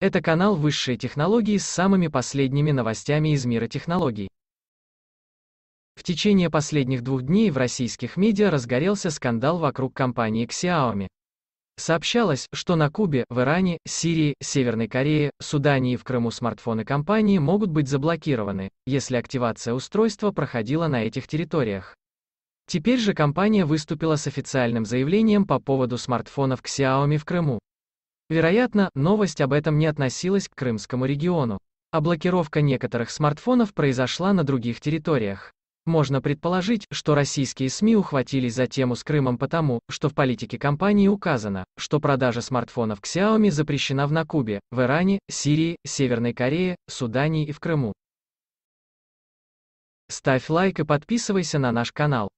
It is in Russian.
Это канал высшей технологии» с самыми последними новостями из мира технологий. В течение последних двух дней в российских медиа разгорелся скандал вокруг компании Xiaomi. Сообщалось, что на Кубе, в Иране, Сирии, Северной Корее, Судане и в Крыму смартфоны компании могут быть заблокированы, если активация устройства проходила на этих территориях. Теперь же компания выступила с официальным заявлением по поводу смартфонов Xiaomi в Крыму. Вероятно, новость об этом не относилась к крымскому региону. А блокировка некоторых смартфонов произошла на других территориях. Можно предположить, что российские СМИ ухватились за тему с Крымом потому, что в политике компании указано, что продажа смартфонов Xiaomi запрещена в Накубе, в Иране, Сирии, Северной Корее, Судане и в Крыму. Ставь лайк и подписывайся на наш канал.